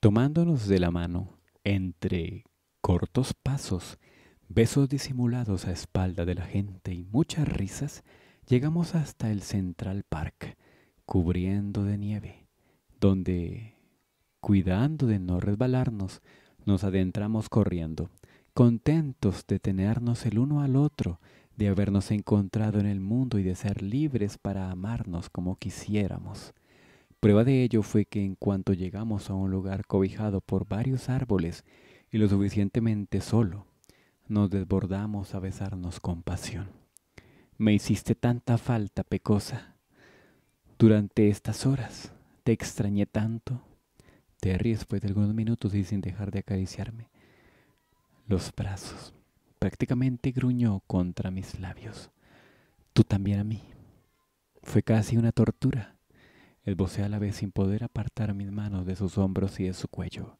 Tomándonos de la mano, entre cortos pasos, besos disimulados a espalda de la gente y muchas risas, llegamos hasta el Central Park, cubriendo de nieve, donde, cuidando de no resbalarnos, nos adentramos corriendo, contentos de tenernos el uno al otro, de habernos encontrado en el mundo y de ser libres para amarnos como quisiéramos. Prueba de ello fue que en cuanto llegamos a un lugar cobijado por varios árboles y lo suficientemente solo, nos desbordamos a besarnos con pasión. Me hiciste tanta falta, pecosa. Durante estas horas te extrañé tanto. Terry, después de algunos minutos y sin dejar de acariciarme los brazos, prácticamente gruñó contra mis labios. Tú también a mí. Fue casi una tortura Esbocé a la vez sin poder apartar mis manos de sus hombros y de su cuello.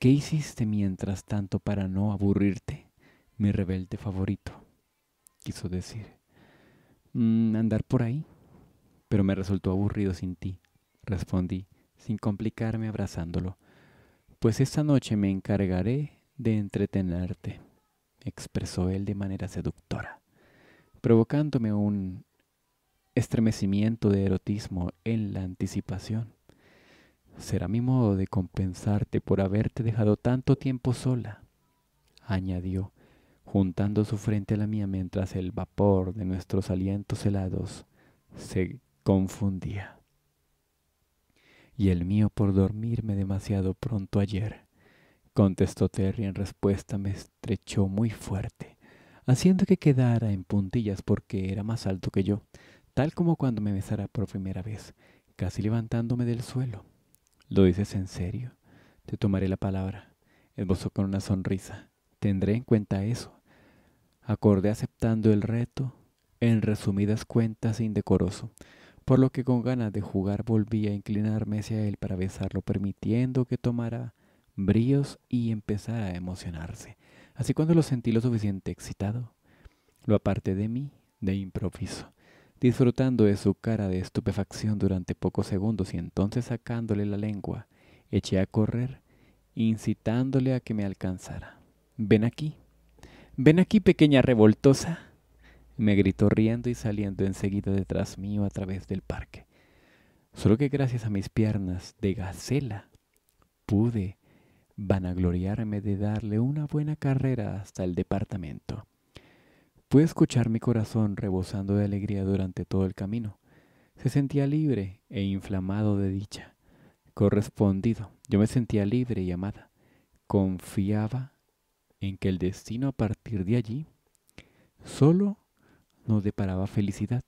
¿Qué hiciste mientras tanto para no aburrirte? Mi rebelde favorito, quiso decir. Mm, andar por ahí. Pero me resultó aburrido sin ti, respondí, sin complicarme abrazándolo. Pues esta noche me encargaré de entretenerte, expresó él de manera seductora, provocándome un estremecimiento de erotismo en la anticipación. Será mi modo de compensarte por haberte dejado tanto tiempo sola, añadió, juntando su frente a la mía mientras el vapor de nuestros alientos helados se confundía. Y el mío por dormirme demasiado pronto ayer, contestó Terry en respuesta, me estrechó muy fuerte, haciendo que quedara en puntillas porque era más alto que yo tal como cuando me besara por primera vez, casi levantándome del suelo. ¿Lo dices en serio? Te tomaré la palabra, esbozó con una sonrisa. Tendré en cuenta eso. Acordé aceptando el reto, en resumidas cuentas indecoroso, por lo que con ganas de jugar volví a inclinarme hacia él para besarlo, permitiendo que tomara bríos y empezara a emocionarse. Así cuando lo sentí lo suficiente excitado, lo aparté de mí de improviso disfrutando de su cara de estupefacción durante pocos segundos y entonces sacándole la lengua, eché a correr, incitándole a que me alcanzara. Ven aquí, ven aquí pequeña revoltosa, me gritó riendo y saliendo enseguida detrás mío a través del parque. Solo que gracias a mis piernas de gacela pude vanagloriarme de darle una buena carrera hasta el departamento. Pude escuchar mi corazón rebosando de alegría durante todo el camino. Se sentía libre e inflamado de dicha. Correspondido, yo me sentía libre y amada. Confiaba en que el destino a partir de allí solo nos deparaba felicidad.